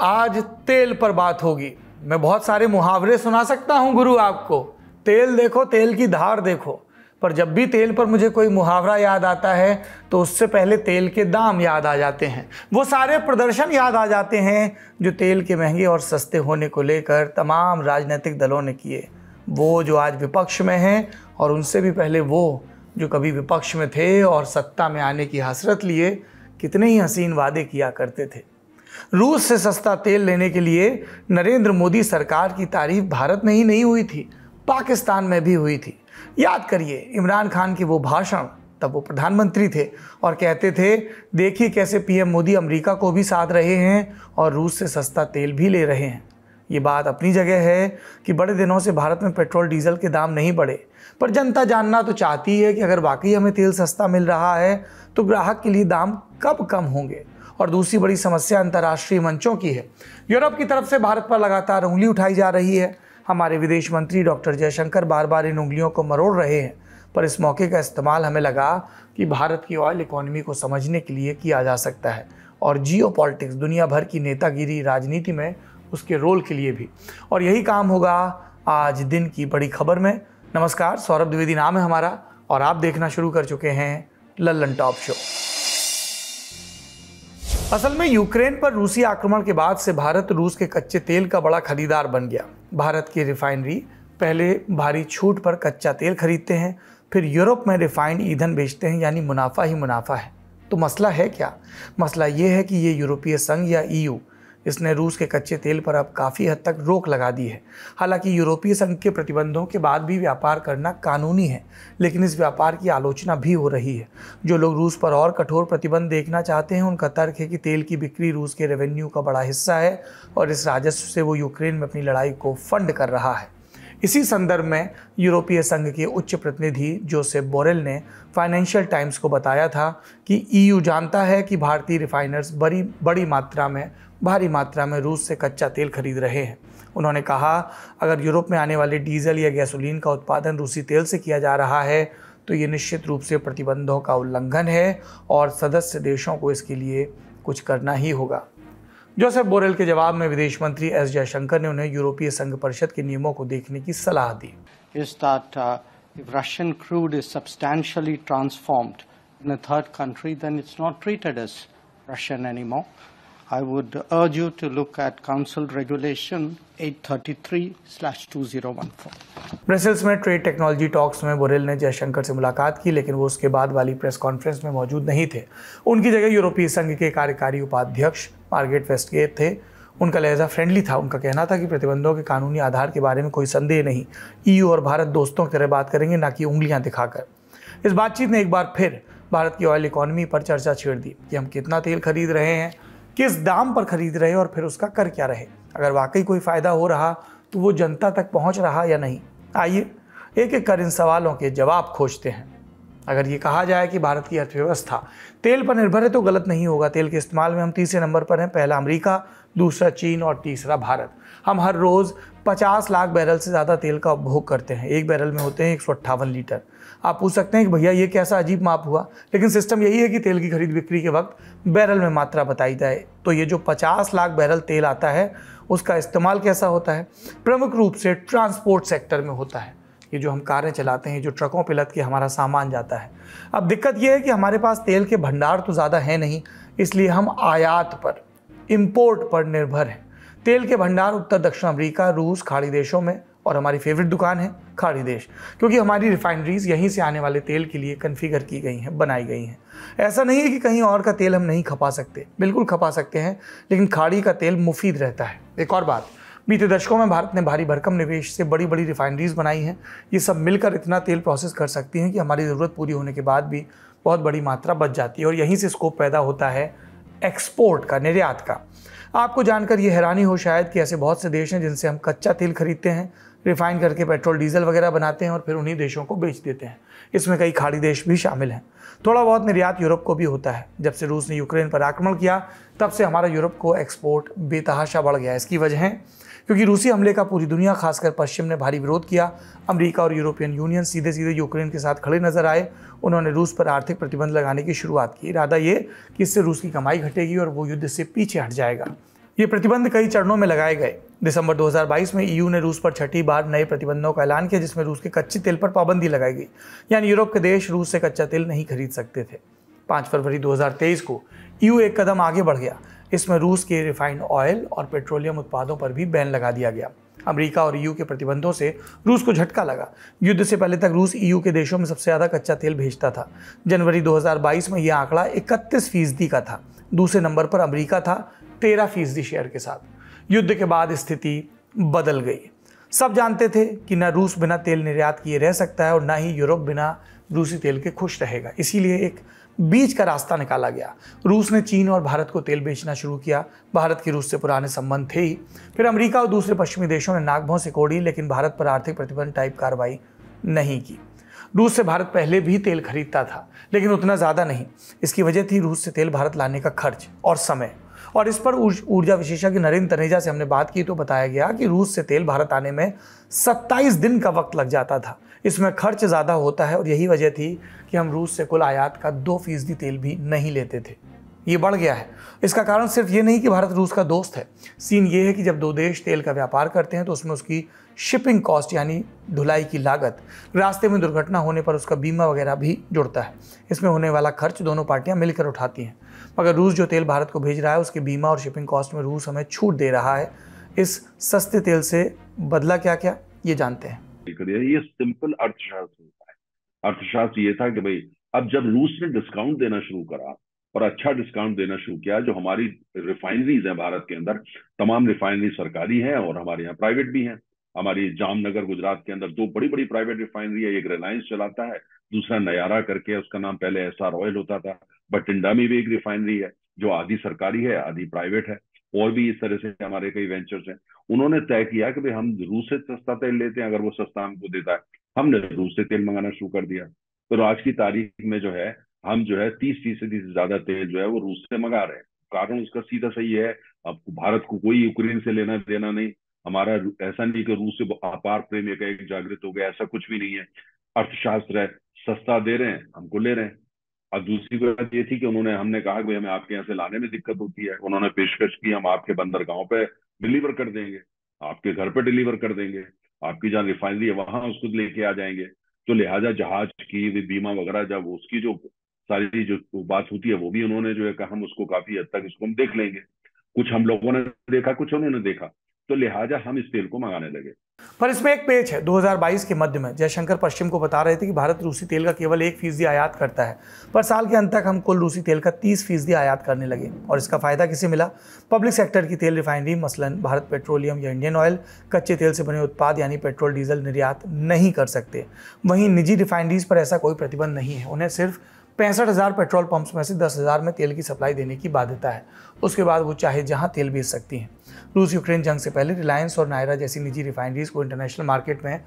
आज तेल पर बात होगी मैं बहुत सारे मुहावरे सुना सकता हूँ गुरु आपको तेल देखो तेल की धार देखो पर जब भी तेल पर मुझे कोई मुहावरा याद आता है तो उससे पहले तेल के दाम याद आ जाते हैं वो सारे प्रदर्शन याद आ जाते हैं जो तेल के महंगे और सस्ते होने को लेकर तमाम राजनीतिक दलों ने किए वो जो आज विपक्ष में हैं और उनसे भी पहले वो जो कभी विपक्ष में थे और सत्ता में आने की हसरत लिए कितने ही हसीन वादे किया करते थे रूस से सस्ता तेल लेने के लिए नरेंद्र मोदी सरकार की तारीफ भारत में ही नहीं हुई थी पाकिस्तान में भी हुई थी याद करिए इमरान खान की वो भाषण तब वो प्रधानमंत्री थे और कहते थे देखिए कैसे पीएम मोदी अमेरिका को भी साथ रहे हैं और रूस से सस्ता तेल भी ले रहे हैं ये बात अपनी जगह है कि बड़े दिनों से भारत में पेट्रोल डीजल के दाम नहीं बढ़े पर जनता जानना तो चाहती है कि अगर वाकई हमें तेल सस्ता मिल रहा है तो ग्राहक के लिए दाम कब कम होंगे और दूसरी बड़ी समस्या अंतर्राष्ट्रीय मंचों की है यूरोप की तरफ से भारत पर लगातार उंगली उठाई जा रही है हमारे विदेश मंत्री डॉक्टर जयशंकर बार बार इन उंगलियों को मरोड़ रहे हैं पर इस मौके का इस्तेमाल हमें लगा कि भारत की ऑयल इकोनॉमी को समझने के लिए किया जा सकता है और जियो दुनिया भर की नेतागिरी राजनीति में उसके रोल के लिए भी और यही काम होगा आज दिन की बड़ी खबर में नमस्कार सौरभ द्विवेदी नाम है हमारा और आप देखना शुरू कर चुके हैं लल्लन टॉप शो असल में यूक्रेन पर रूसी आक्रमण के बाद से भारत रूस के कच्चे तेल का बड़ा खरीदार बन गया भारत की रिफाइनरी पहले भारी छूट पर कच्चा तेल खरीदते हैं फिर यूरोप में रिफाइंड ईंधन बेचते हैं यानी मुनाफा ही मुनाफा है तो मसला है क्या मसला ये है कि ये यूरोपीय संघ या ईयू इसने रूस के कच्चे तेल पर अब काफ़ी हद तक रोक लगा दी है हालांकि यूरोपीय संघ के प्रतिबंधों के बाद भी व्यापार करना कानूनी है लेकिन इस व्यापार की आलोचना भी हो रही है जो लोग रूस पर और कठोर प्रतिबंध देखना चाहते हैं उनका तर्क है कि तेल की बिक्री रूस के रेवेन्यू का बड़ा हिस्सा है और इस राजस्व से वो यूक्रेन में अपनी लड़ाई को फंड कर रहा है इसी संदर्भ में यूरोपीय संघ के उच्च प्रतिनिधि जोसेफ बोरेल ने फाइनेंशियल टाइम्स को बताया था कि ईयू जानता है कि भारतीय रिफाइनर्स बड़ी बड़ी मात्रा में भारी मात्रा में रूस से कच्चा तेल खरीद रहे हैं उन्होंने कहा अगर यूरोप में आने वाले डीजल या गैसोलीन का उत्पादन रूसी तेल से किया जा रहा है तो ये निश्चित रूप से प्रतिबंधों का उल्लंघन है और सदस्य देशों को इसके लिए कुछ करना ही होगा जोसेफ बोरेल के जवाब में विदेश मंत्री एस जयशंकर ने उन्हें यूरोपीय संघ परिषद के नियमों को देखने की सलाह दी Russian crude is substantially transformed in third country then it's not treated as Russian it's not I would urge you to look at Council Regulation 833/2014. Brussels में ट्रेड टेक्नोलॉजी टॉक्स में बोरेल ने जयशंकर से मुलाकात की लेकिन वो उसके बाद वाली प्रेस कॉन्फ्रेंस में मौजूद नहीं थे उनकी जगह यूरोपीय संघ के कार्यकारी उपाध्यक्ष मार्गेट वेस्टगेट थे उनका लहजा फ्रेंडली था उनका कहना था कि प्रतिबंधों के कानूनी आधार के बारे में कोई संदेह नहीं ईयू e और भारत दोस्तों की तरह बात करेंगे ना कि उंगलियां दिखाकर इस बातचीत ने एक बार फिर भारत की ऑयल इकोनॉमी पर चर्चा छेड़ दी कि हम कितना तेल खरीद रहे हैं किस दाम पर खरीद रहे और फिर उसका कर क्या रहे अगर वाकई कोई फ़ायदा हो रहा तो वो जनता तक पहुंच रहा या नहीं आइए एक एक कर इन सवालों के जवाब खोजते हैं अगर ये कहा जाए कि भारत की अर्थव्यवस्था तेल पर निर्भर है तो गलत नहीं होगा तेल के इस्तेमाल में हम तीसरे नंबर पर हैं पहला अमेरिका दूसरा चीन और तीसरा भारत हम हर रोज़ पचास लाख बैरल से ज़्यादा तेल का उपभोग करते हैं एक बैरल में होते हैं एक लीटर आप पूछ सकते हैं कि भैया ये कैसा अजीब माप हुआ लेकिन सिस्टम यही है कि तेल की खरीद बिक्री के वक्त बैरल में मात्रा बताई जाए तो ये जो 50 लाख बैरल तेल आता है उसका इस्तेमाल कैसा होता है प्रमुख रूप से ट्रांसपोर्ट सेक्टर में होता है ये जो हम कारें चलाते हैं जो ट्रकों पर लद के हमारा सामान जाता है अब दिक्कत यह है कि हमारे पास तेल के भंडार तो ज़्यादा है नहीं इसलिए हम आयात पर इम्पोर्ट पर निर्भर हैं तेल के भंडार उत्तर दक्षिण अमेरिका रूस खाड़ी देशों में और हमारी फेवरेट दुकान है खाड़ी देश क्योंकि हमारी रिफाइनरीज यहीं से आने वाले तेल के लिए कन्फिगर की गई हैं बनाई गई हैं ऐसा नहीं है कि कहीं और का तेल हम नहीं खपा सकते बिल्कुल खपा सकते हैं लेकिन खाड़ी का तेल मुफीद रहता है एक और बात बीते दशकों में भारत ने भारी भरकम निवेश से बड़ी बड़ी रिफाइनरीज बनाई हैं ये सब मिलकर इतना तेल प्रोसेस कर सकती हैं कि हमारी ज़रूरत पूरी होने के बाद भी बहुत बड़ी मात्रा बच जाती है और यहीं से स्कोप पैदा होता है एक्सपोर्ट का निर्यात का आपको जानकर ये हैरानी हो शायद कि ऐसे बहुत से देश हैं जिनसे हम कच्चा तेल खरीदते हैं रिफाइन करके पेट्रोल डीजल वगैरह बनाते हैं और फिर उन्हीं देशों को बेच देते हैं इसमें कई खाड़ी देश भी शामिल हैं थोड़ा बहुत निर्यात यूरोप को भी होता है जब से रूस ने यूक्रेन पर आक्रमण किया तब से हमारा यूरोप को एक्सपोर्ट बेतहाशा बढ़ गया इसकी वजह क्योंकि रूसी हमले का पूरी दुनिया खासकर पश्चिम ने भारी विरोध किया अमेरिका और यूरोपियन यूनियन सीधे सीधे यूक्रेन के साथ खड़े नजर आए उन्होंने रूस पर आर्थिक प्रतिबंध लगाने की शुरुआत की इरादा ये कि इससे रूस की कमाई घटेगी और वो युद्ध से पीछे हट जाएगा ये प्रतिबंध कई चरणों में लगाए गए दिसंबर 2022 में ईयू ने रूस पर छठी बार नए प्रतिबंधों का ऐलान किया जिसमें रूस के कच्चे तेल पर पाबंदी लगाई गई यानी यूरोप के देश रूस से कच्चा तेल नहीं खरीद सकते थे पाँच फरवरी 2023 को ईयू एक कदम आगे बढ़ गया इसमें रूस के रिफाइंड ऑयल और पेट्रोलियम उत्पादों पर भी बैन लगा दिया गया अमेरिका और ईयू के प्रतिबंधों से रूस को झटका लगा युद्ध से पहले तक रूस ईयू के देशों में सबसे ज़्यादा कच्चा तेल भेजता था जनवरी 2022 में यह आंकड़ा इकतीस फीसदी का था दूसरे नंबर पर अमेरिका था तेरह फीसदी शेयर के साथ युद्ध के बाद स्थिति बदल गई सब जानते थे कि न रूस बिना तेल निर्यात किए रह सकता है और न ही यूरोप बिना रूसी तेल के खुश रहेगा इसीलिए एक बीच का रास्ता निकाला गया रूस ने चीन और भारत को तेल बेचना शुरू किया भारत की रूस से पुराने संबंध थे ही फिर अमेरिका और दूसरे पश्चिमी देशों ने नागभों से कोड़ी लेकिन भारत पर आर्थिक प्रतिबंध टाइप कार्रवाई नहीं की रूस से भारत पहले भी तेल खरीदता था लेकिन उतना ज़्यादा नहीं इसकी वजह थी रूस से तेल भारत लाने का खर्च और समय और इस पर ऊर्जा विशेषज्ञ नरेंद्र तनेजा से हमने बात की तो बताया गया कि रूस से तेल भारत आने में 27 दिन का वक्त लग जाता था इसमें खर्च ज़्यादा होता है और यही वजह थी कि हम रूस से कुल आयात का दो फीसदी तेल भी नहीं लेते थे ये बढ़ गया है इसका कारण सिर्फ ये नहीं कि भारत रूस का दोस्त है सीन ये है कि जब दो देश तेल का व्यापार करते हैं तो उसमें उसकी शिपिंग कॉस्ट यानी ढुलाई की लागत रास्ते में दुर्घटना होने पर उसका बीमा वगैरह भी जुड़ता है इसमें होने वाला खर्च दोनों पार्टियां मिलकर उठाती हैं मगर रूस जो तेल भारत को भेज रहा है उसके बीमा और शिपिंग कॉस्ट में रूस हमें छूट दे रहा है इस सस्ते तेल से बदला क्या क्या ये जानते हैं ये सिंपल अर्थशास्त्र होता है अर्थशास्त्र ये था कि भाई अब जब रूस ने डिस्काउंट देना शुरू करा और अच्छा डिस्काउंट देना शुरू किया जो हमारी रिफाइनरीज हैं भारत के अंदर तमाम रिफाइनरी सरकारी हैं और हमारे यहाँ प्राइवेट भी हैं हमारी जामनगर गुजरात के अंदर दो बड़ी बड़ी प्राइवेट रिफाइनरी है एक रिलायंस चलाता है दूसरा नयारा करके उसका नाम पहले एस आर ऑयल होता था बटिंडा में भी एक रिफाइनरी है जो आधी सरकारी है आधी प्राइवेट है और भी इस तरह से हमारे कई वेंचर्स हैं उन्होंने तय किया कि भाई हम रूस से सस्ता तेल लेते हैं अगर वो सस्ता हमको देता है हमने रूस से तेल मंगाना शुरू कर दिया तो आज की तारीख में जो है हम जो है तीस फीसदी से ज्यादा तेल जो है वो रूस से मंगा रहे हैं कारण उसका सीधा सही है अब भारत को कोई यूक्रेन से लेना देना नहीं हमारा ऐसा नहीं कि रूस से अपार प्रेम एक जागृत हो गया ऐसा कुछ भी नहीं है अर्थशास्त्र है सस्ता दे रहे हैं हमको ले रहे हैं अब दूसरी बात ये थी कि उन्होंने हमने कहा कि हमें आपके यहाँ से लाने में दिक्कत होती है उन्होंने पेशकश की हम आपके बंदरगाहों पे डिलीवर कर देंगे आपके घर पे डिलीवर कर देंगे आपकी जहाँ रिफाइनरी है वहां उसको लेके आ जाएंगे तो लिहाजा जहाज की बीमा वगैरह जब उसकी जो सारी जो बात होती है वो भी उन्होंने जो है हम उसको काफी हद तक इसको हम देख लेंगे कुछ हम लोगों ने देखा कुछ उन्होंने देखा तो लिहाजा हम इस तेल को मंगाने लगे पर इसमें एक पेच है 2022 के मध्य में जयशंकर पश्चिम को बता रहे थे कि भारत रूसी तेल का केवल एक फीसदी आयात करता है पर साल के अंत तक हम कुल रूसी तेल का 30 फीसदी आयात करने लगे और इसका फायदा किसे मिला पब्लिक सेक्टर की तेल रिफाइनरी मसलन भारत पेट्रोलियम या इंडियन ऑयल कच्चे तेल से बने उत्पाद यानी पेट्रोल डीजल निर्यात नहीं कर सकते वहीं निजी रिफाइनरीज पर ऐसा कोई प्रतिबंध नहीं है उन्हें सिर्फ पैंसठ हज़ार पेट्रोल पंप्स में से दस हज़ार में तेल की सप्लाई देने की बाध्यता है उसके बाद वो चाहे जहां तेल बेच सकती हैं रूस यूक्रेन जंग से पहले रिलायंस और नायरा जैसी निजी रिफाइनरीज को इंटरनेशनल मार्केट में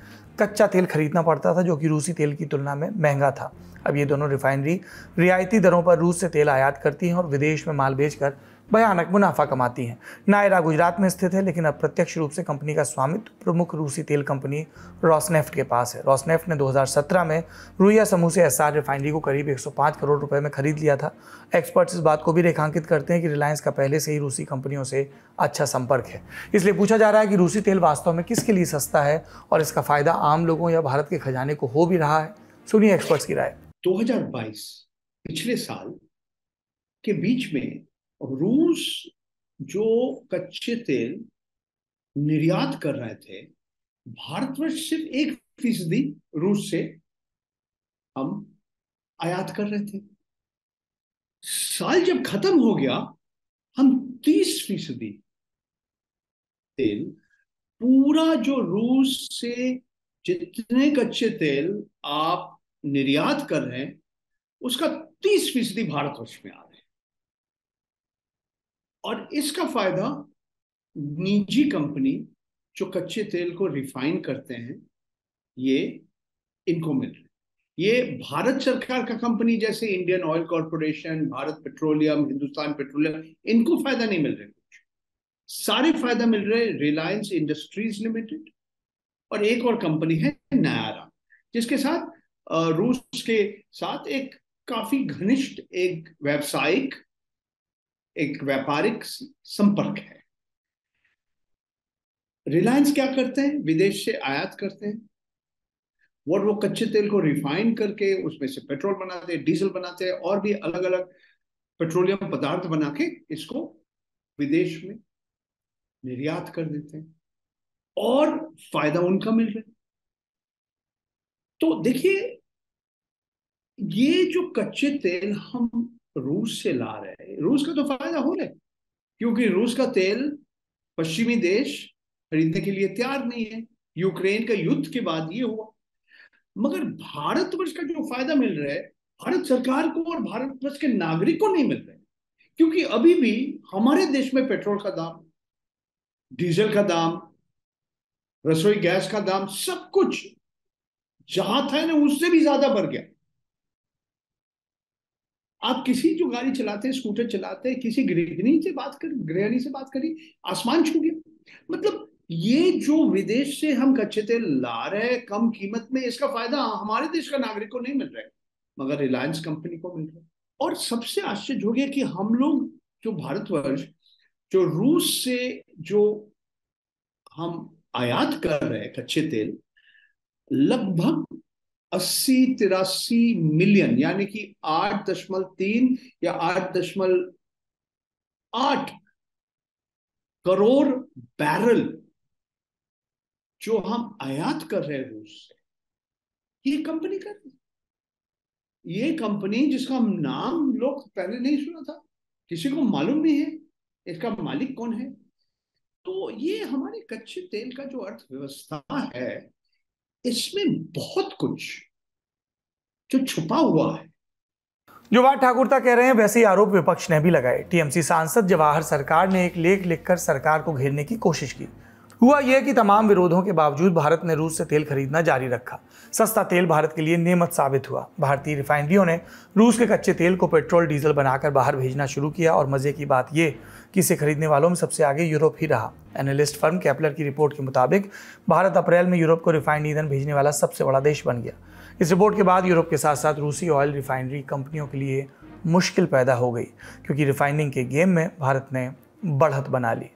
कच्चा तेल खरीदना पड़ता था जो कि रूसी तेल की तुलना में महंगा था अब ये दोनों रिफाइनरी रियायती दरों पर रूस से तेल आयात करती हैं और विदेश में माल बेचकर भयानक मुनाफा कमाती हैं नायरा गुजरात में स्थित है लेकिन अप्रत्यक्ष रूप से कंपनी का स्वामित्व प्रमुख रूसी तेल कंपनी रॉसनेफ्ट के पास है रॉसनेफ्ट ने 2017 में रुइया समूह से एसआर रिफाइनरी को करीब 105 करोड़ रुपए में खरीद लिया था एक्सपर्ट्स इस बात को भी रेखांकित करते हैं कि रिलायंस का पहले से ही रूसी कंपनियों से अच्छा संपर्क है इसलिए पूछा जा रहा है कि रूसी तेल वास्तव में किसके लिए सस्ता है और इसका फायदा आम लोगों या भारत के खजाने को हो भी रहा है सुनिए एक्सपर्ट्स की राय दो पिछले साल के बीच में रूस जो कच्चे तेल निर्यात कर रहे थे भारतवर्ष सिर्फ एक फीसदी रूस से हम आयात कर रहे थे साल जब खत्म हो गया हम तीस फीसदी तेल पूरा जो रूस से जितने कच्चे तेल आप निर्यात कर रहे हैं उसका तीस फीसदी भारतवर्ष में आ रहा है और इसका फायदा निजी कंपनी जो कच्चे तेल को रिफाइन करते हैं ये इनको मिल रहा है ये भारत सरकार का कंपनी जैसे Indian Oil Corporation Bharat Petroleum Hindustan Petroleum इनको फायदा नहीं मिल रहा कुछ सारे फायदा मिल रहे रिलायंस इंडस्ट्रीज लिमिटेड और एक और कंपनी है नयारा जिसके साथ रूस के साथ एक काफी घनिष्ठ एक व्यावसायिक एक व्यापारिक संपर्क है रिलायंस क्या करते हैं विदेश से आयात करते हैं और वो कच्चे तेल को रिफाइन करके उसमें से पेट्रोल बनाते हैं डीजल बनाते हैं और भी अलग अलग पेट्रोलियम पदार्थ बना के इसको विदेश में निर्यात कर देते हैं और फायदा उनका मिल रहा है तो देखिए ये जो कच्चे तेल हम रूस से ला रहे हैं रूस का तो फायदा हो रहा है क्योंकि रूस का तेल पश्चिमी देश खरीदने के लिए तैयार नहीं है यूक्रेन का युद्ध के बाद ये हुआ मगर भारतवर्ष का जो फायदा मिल रहा है भारत सरकार को और भारतवर्ष के नागरिक को नहीं मिल रहा है क्योंकि अभी भी हमारे देश में पेट्रोल का दाम डीजल का दाम रसोई गैस का दाम सब कुछ जहां था ना उससे भी ज्यादा बढ़ गया आप किसी जो गाड़ी चलाते स्कूटर चलाते किसी गृहिणी से बात कर गृहिणी से बात करी आसमान छू गया मतलब ये जो विदेश से हम कच्चे तेल ला रहे हैं कम कीमत में इसका फायदा हमारे देश का नागरिक को नहीं मिल रहा है मगर रिलायंस कंपनी को मिल रहा है और सबसे आश्चर्य हो गया कि हम लोग जो भारतवर्ष जो रूस से जो हम आयात कर रहे हैं कच्चे तेल लगभग अस्सी तिरासी मिलियन यानी कि आठ दशमलव तीन या आठ दशमलव आठ करोड़ बैरल जो हम आयात कर रहे हैं रूस से ये कंपनी कर रही ये कंपनी जिसका नाम लोग पहले नहीं सुना था किसी को मालूम नहीं है इसका मालिक कौन है तो ये हमारे कच्चे तेल का जो अर्थव्यवस्था है इसमें बहुत कुछ जो छुपा हुआ है युवा ठाकुरता कह रहे हैं वैसे ही आरोप विपक्ष ने भी लगाए टीएमसी सांसद जवाहर सरकार ने एक लेख लिखकर सरकार को घेरने की कोशिश की हुआ यह कि तमाम विरोधों के बावजूद भारत ने रूस से तेल खरीदना जारी रखा सस्ता तेल भारत के लिए नियमत साबित हुआ भारतीय रिफाइनरियों ने रूस के कच्चे तेल को पेट्रोल डीजल बनाकर बाहर भेजना शुरू किया और मज़े की बात यह कि इसे खरीदने वालों में सबसे आगे यूरोप ही रहा एनालिस्ट फर्म कैपलर की रिपोर्ट के मुताबिक भारत अप्रैल में यूरोप को रिफाइंड ईंधन भेजने वाला सबसे बड़ा देश बन गया इस रिपोर्ट के बाद यूरोप के साथ साथ रूसी ऑयल रिफाइनरी कंपनियों के लिए मुश्किल पैदा हो गई क्योंकि रिफाइनिंग के गेम में भारत ने बढ़त बना ली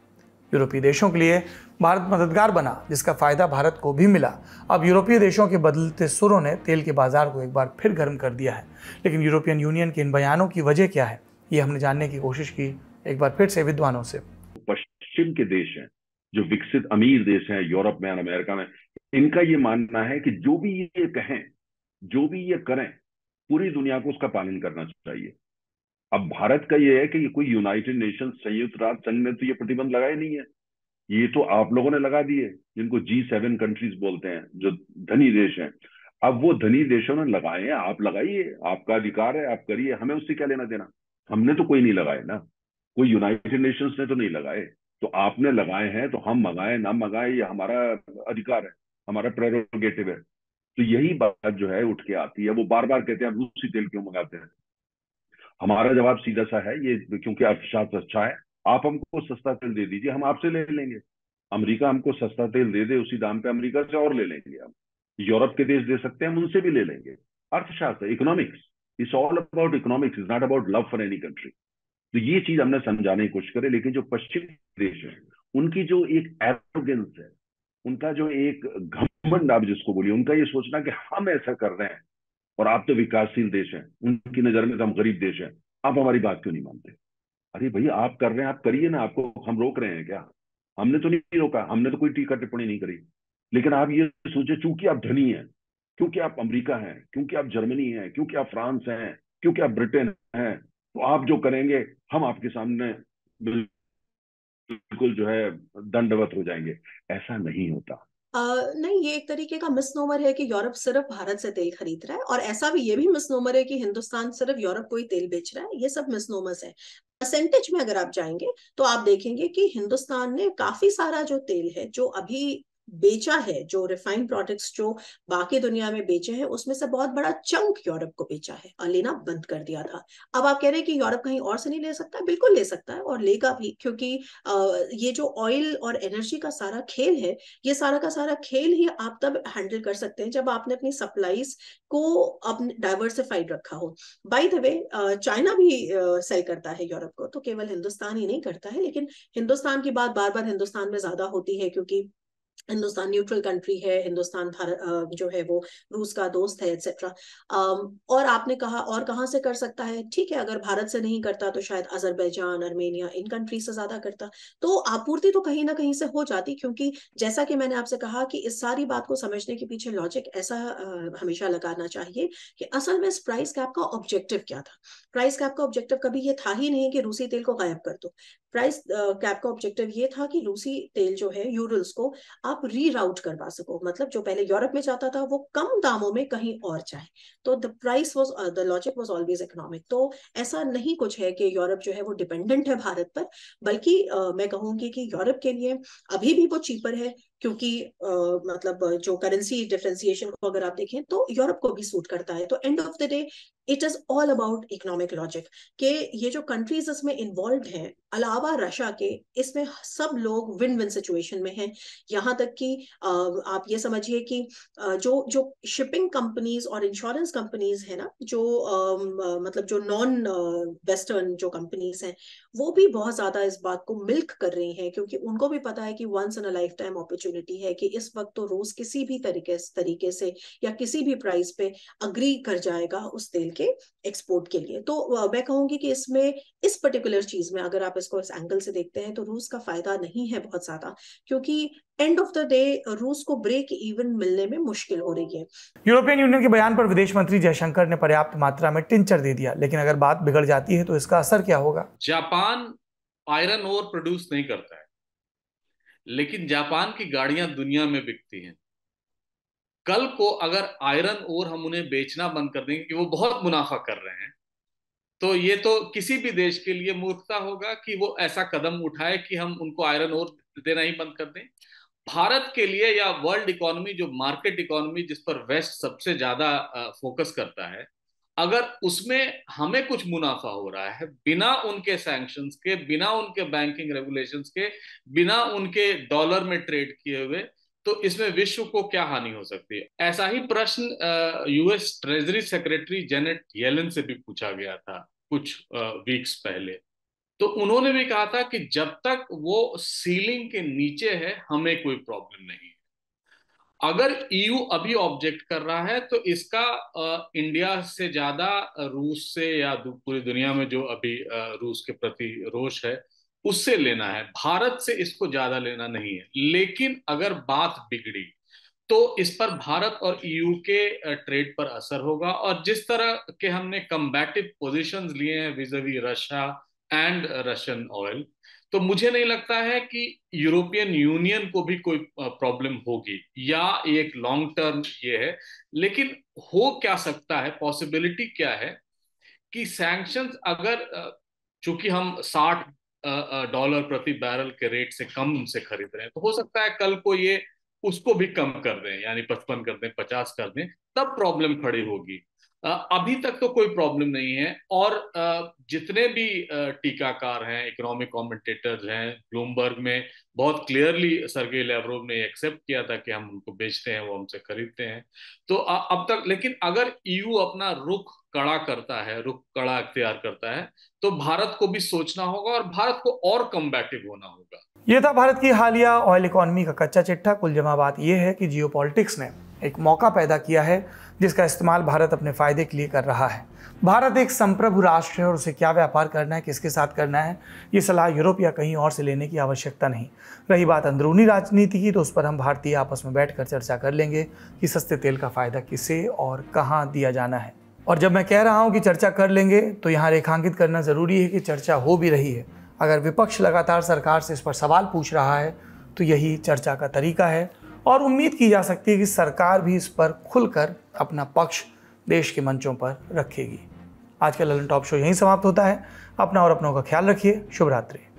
यूरोपीय देशों के लिए भारत मददगार बना जिसका फायदा भारत को भी मिला अब यूरोपीय देशों के बदलते सुरों ने तेल के बाजार को एक बार फिर गर्म कर दिया है लेकिन यूरोपियन यूनियन के इन बयानों की वजह क्या है ये हमने जानने की कोशिश की एक बार फिर से विद्वानों से पश्चिम के देश हैं जो विकसित अमीर देश हैं यूरोप में और अमेरिका में इनका ये मानना है कि जो भी ये कहें जो भी ये करें पूरी दुनिया को उसका पालन करना चाहिए अब भारत का ये है कि ये कोई यूनाइटेड नेशन संयुक्त राष्ट्र संघ ने तो ये प्रतिबंध लगाए नहीं है ये तो आप लोगों ने लगा दिए जिनको जी सेवन कंट्रीज बोलते हैं जो धनी देश हैं अब वो धनी देशों ने लगाए आप लगाइए आपका अधिकार है आप करिए हमें उससे क्या लेना देना हमने तो कोई नहीं लगाए ना कोई यूनाइटेड नेशंस ने तो नहीं लगाए तो आपने लगाए हैं तो हम मंगाए ना मंगाए ये हमारा अधिकार है हमारा प्रेरोगेटिव है तो यही बात जो है उठ के आती है वो बार बार कहते हैं आप रूसी तेल क्यों मंगाते हैं हमारा जवाब सीधा सा है ये क्योंकि अर्थशास्त्र अच्छा है आप हमको सस्ता तेल दे दीजिए हम आपसे ले लेंगे अमेरिका हमको सस्ता तेल दे दे उसी दाम पे अमेरिका से और ले लेंगे हम यूरोप के देश दे सकते हैं हम उनसे भी ले लेंगे अर्थशास्त्र economics it's all about economics is not about love for any country तो ये चीज हमने समझाने की कोशिश करें लेकिन जो पश्चिम देश है उनकी जो एक एरोगेंस है उनका जो एक घमंड आप जिसको बोलिए उनका ये सोचना कि हम ऐसा कर रहे हैं और आप तो विकासशील देश हैं उनकी नजर में तो हम गरीब देश हैं आप हमारी बात क्यों नहीं मानते अरे भैया आप कर रहे हैं आप करिए ना आपको हम रोक रहे हैं क्या हमने तो नहीं रोका हमने तो कोई टीका टिप्पणी नहीं करी लेकिन आप ये सोचे चूंकि आप धनी हैं क्योंकि आप अमेरिका हैं क्योंकि आप जर्मनी हैं क्योंकि आप फ्रांस हैं क्योंकि आप ब्रिटेन हैं तो आप जो करेंगे हम आपके सामने बिल्कुल जो है दंडवत हो जाएंगे ऐसा नहीं होता नहीं ये एक तरीके का मिसनोमर है कि यूरोप सिर्फ भारत से तेल खरीद रहा है और ऐसा भी ये भी मिसनोमर है कि हिंदुस्तान सिर्फ यूरोप को ही तेल बेच रहा है ये सब मिसनोमर्स है परसेंटेज में अगर आप जाएंगे तो आप देखेंगे कि हिंदुस्तान ने काफी सारा जो तेल है जो अभी बेचा है जो रिफाइंड प्रोडक्ट्स जो बाकी दुनिया में बेचे हैं उसमें से बहुत बड़ा चंक यूरोप को बेचा है और लेना बंद कर दिया था अब आप कह रहे हैं कि यूरोप कहीं और से नहीं ले सकता बिल्कुल ले सकता है और लेगा भी क्योंकि ये जो ऑयल और एनर्जी का सारा खेल है ये सारा का सारा खेल ही आप तब हैंडल कर सकते हैं जब आपने अपनी सप्लाईज को अपने डाइवर्सिफाइड रखा हो बाई द वे चाइना भी सेल करता है यूरोप को तो केवल हिंदुस्तान ही नहीं करता है लेकिन हिंदुस्तान की बात बार बार हिंदुस्तान में ज्यादा होती है क्योंकि हिंदुस्तान न्यूट्रल कंट्री है हिंदुस्तान जो है वो रूस का दोस्त है एक्सेट्रा और आपने कहा और कहाँ से कर सकता है ठीक है अगर भारत से नहीं करता तो शायद अजरबैजान अर्मेनिया इन कंट्री से ज्यादा करता तो आपूर्ति तो कहीं ना कहीं से हो जाती क्योंकि जैसा कि मैंने आपसे कहा कि इस सारी बात को समझने के पीछे लॉजिक ऐसा हमेशा लगाना चाहिए कि असल में इस प्राइस कैप का ऑब्जेक्टिव क्या था प्राइस कैप का ऑब्जेक्टिव कभी ये था ही नहीं कि रूसी तेल को गायब कर दो प्राइस कैप का ऑब्जेक्टिव ये था कि रूसी तेल जो है यूरल्स को आप रीराउट करवा सको मतलब जो पहले यूरोप में जाता था वो कम दामों में कहीं और जाए तो the price was the logic was always economic तो ऐसा नहीं कुछ है कि यूरोप जो है वो डिपेंडेंट है भारत पर बल्कि uh, मैं कहूंगी कि यूरोप के लिए अभी भी वो चीपर है क्योंकि uh, मतलब जो करेंसी डिफ्रेंसिएशन को अगर आप देखें तो यूरोप को भी सूट करता है तो end of the day it is all about economic logic के ये जो कंट्रीज इसमें इन्वॉल्व हैं अलावा रशिया के इसमें सब लोग विन विन सिचुएशन में हैं यहाँ तक कि आप ये समझिए कि जो जो शिपिंग कंपनीज और इंश्योरेंस कंपनीज है ना जो मतलब जो नॉन वेस्टर्न जो कंपनीज हैं वो भी बहुत ज्यादा इस बात को मिल्क कर रही हैं क्योंकि उनको भी पता है कि once in a lifetime opportunity है कि इस वक्त तो रोज किसी भी तरीके तरीके से या किसी भी प्राइस पे अग्री कर जाएगा उस तेल के एक्सपोर्ट के लिए तो मैं कहूंगी कि इसमें इस पर्टिकुलर चीज में अगर आप इसको इस एंगल से देखते हैं तो रूस का फायदा नहीं है बहुत ज्यादा क्योंकि एंड ऑफ द डे रूस को ब्रेक इवन मिलने में मुश्किल हो रही है यूरोपियन यूनियन के बयान पर विदेश मंत्री जयशंकर ने पर्याप्त मात्रा में टिंचर दे दिया लेकिन अगर बात बिगड़ जाती है तो इसका असर क्या होगा जापान आयरन ओर प्रोड्यूस नहीं करता है लेकिन जापान की गाड़ियां दुनिया में बिकती हैं कल को अगर आयरन ओर हम उन्हें बेचना बंद कर देंगे कि वो बहुत मुनाफा कर रहे हैं तो ये तो किसी भी देश के लिए मूर्खता होगा कि वो ऐसा कदम उठाए कि हम उनको आयरन ओर देना ही बंद कर दें भारत के लिए या वर्ल्ड इकोनॉमी जो मार्केट इकोनॉमी जिस पर वेस्ट सबसे ज्यादा फोकस करता है अगर उसमें हमें कुछ मुनाफा हो रहा है बिना उनके सैंक्शन के बिना उनके बैंकिंग रेगुलेशन के बिना उनके डॉलर में ट्रेड किए हुए तो इसमें विश्व को क्या हानि हो सकती है ऐसा ही प्रश्न US treasury secretary Janet Yellen से भी पूछा गया था कुछ वीक्स पहले तो उन्होंने भी कहा था कि जब तक वो सीलिंग के नीचे है हमें कोई प्रॉब्लम नहीं है अगर ईयू e अभी ऑब्जेक्ट कर रहा है तो इसका इंडिया से ज्यादा रूस से या पूरी दुनिया में जो अभी रूस के प्रति रोष है उससे लेना है भारत से इसको ज्यादा लेना नहीं है लेकिन अगर बात बिगड़ी तो इस पर भारत और ईयू e के ट्रेड पर असर होगा और जिस तरह के हमने कम्बैटिव पोजिशन लिए हैं vis a vis Russia and Russian oil तो मुझे नहीं लगता है कि यूरोपियन यूनियन को भी कोई प्रॉब्लम होगी या एक लॉन्ग टर्म ये है लेकिन हो क्या सकता है पॉसिबिलिटी क्या है कि सैंक्शंस अगर चूंकि हम 60 डॉलर प्रति बैरल के रेट से कम उनसे खरीद रहे हैं तो हो सकता है कल को ये उसको भी कम कर दें यानी पचपन कर दें पचास कर दें तब प्रॉब्लम खड़ी होगी अभी तक तो कोई प्रॉब्लम नहीं है और जितने भी टीकाकार हैं इकोनॉमिक कॉमेंटेटर हैं ब्लूमबर्ग में बहुत क्लियरली सर्गे लेवरोव ने एक्सेप्ट किया था कि हम उनको बेचते हैं वो हमसे खरीदते हैं तो अब तक लेकिन अगर ईयू e अपना रुख कड़ा करता है रुख कड़ा अख्तियार करता है तो भारत को भी सोचना होगा और भारत को और कम्बैटिव होना होगा ये था भारत की हालिया ऑयल इकोनॉमी का कच्चा चिट्ठा कुल जमा बात यह है कि जियो ने एक मौका पैदा किया है जिसका इस्तेमाल भारत अपने फ़ायदे के लिए कर रहा है भारत एक संप्रभु राष्ट्र है और उसे क्या व्यापार करना है किसके साथ करना है ये सलाह यूरोप या कहीं और से लेने की आवश्यकता नहीं रही बात अंदरूनी राजनीति की तो उस पर हम भारतीय आपस में कर चर्चा कर लेंगे कि सस्ते तेल का फ़ायदा किसे और कहाँ दिया जाना है और जब मैं कह रहा हूँ कि चर्चा कर लेंगे तो यहाँ रेखांकित करना ज़रूरी है कि चर्चा हो भी रही है अगर विपक्ष लगातार सरकार से इस पर सवाल पूछ रहा है तो यही चर्चा का तरीका है और उम्मीद की जा सकती है कि सरकार भी इस पर खुलकर अपना पक्ष देश के मंचों पर रखेगी आज का ललन टॉप शो यहीं समाप्त होता है अपना और अपनों का ख्याल रखिए शुभ रात्रि